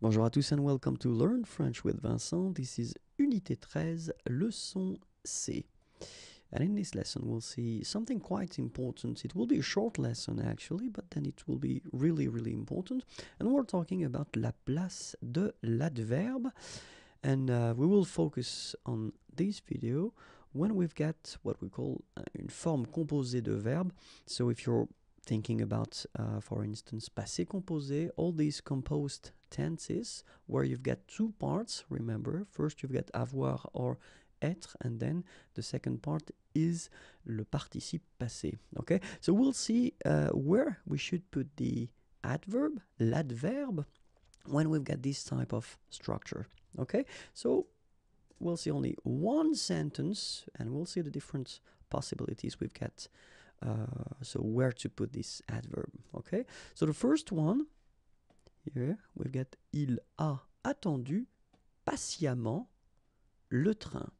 Bonjour à tous and welcome to Learn French with Vincent. This is Unité 13, Leçon C. And in this lesson, we'll see something quite important. It will be a short lesson actually, but then it will be really, really important. And we're talking about la place de l'adverbe. And uh, we will focus on this video when we've got what we call uh, une forme composée de verbe. So if you're thinking about, uh, for instance, passé composé, all these composed tenses where you've got two parts, remember, first you've got avoir or être, and then the second part is le participe passé. Okay, so we'll see uh, where we should put the adverb, l'adverbe, when we've got this type of structure. Okay, so we'll see only one sentence and we'll see the different possibilities we've got uh, so where to put this adverb, okay? So the first one, here we've got il a attendu patiemment le train,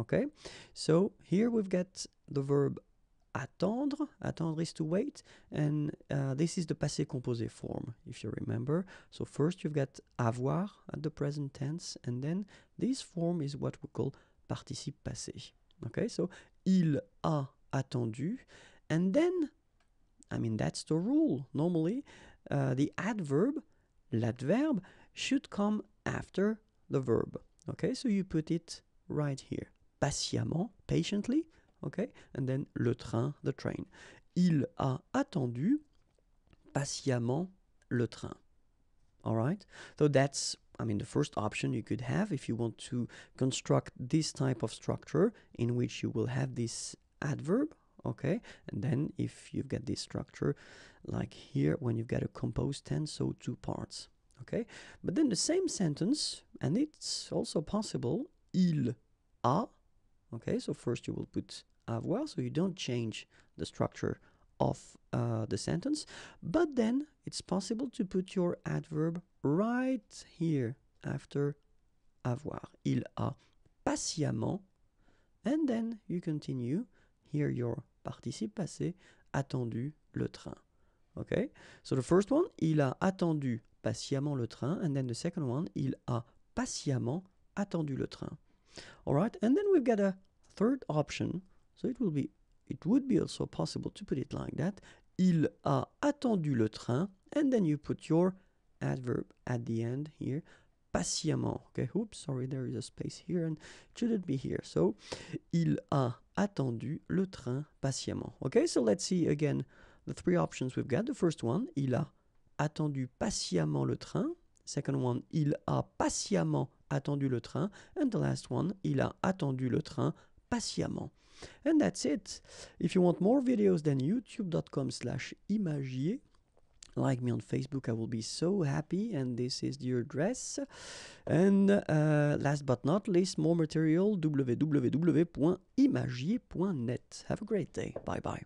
okay? So here we've got the verb attendre, attendre is to wait, and uh, this is the passé composé form, if you remember. So first you've got avoir at the present tense, and then this form is what we call participe passé. Okay, so il a attendu. And then, I mean, that's the rule. Normally, uh, the adverb, l'adverbe, should come after the verb. Okay, so you put it right here. Patiemment, patiently, okay, and then le train, the train. Il a attendu patiemment le train. All right, so that's I mean, the first option you could have if you want to construct this type of structure in which you will have this adverb okay and then if you've got this structure like here when you've got a composed tense so two parts okay but then the same sentence and it's also possible il a okay so first you will put avoir so you don't change the structure of uh, the sentence but then it's possible to put your adverb right here after avoir il a patiemment and then you continue Here, your participe passé, attendu le train. Okay? So the first one, il a attendu patiemment le train, and then the second one, il a patiemment attendu le train. All right, and then we've got a third option. So it will be it would be also possible to put it like that. Il a attendu le train, and then you put your adverb at the end here. Patiemment. Okay, oops, sorry, there is a space here and it shouldn't be here. So, il a attendu le train patiemment. Okay, so let's see again the three options we've got. The first one, il a attendu patiemment le train. Second one, il a patiemment attendu le train. And the last one, il a attendu le train patiemment. And that's it. If you want more videos then youtube.com slash imagier, like me on Facebook, I will be so happy. And this is your address. And uh, last but not least, more material www.imagier.net. Have a great day. Bye bye.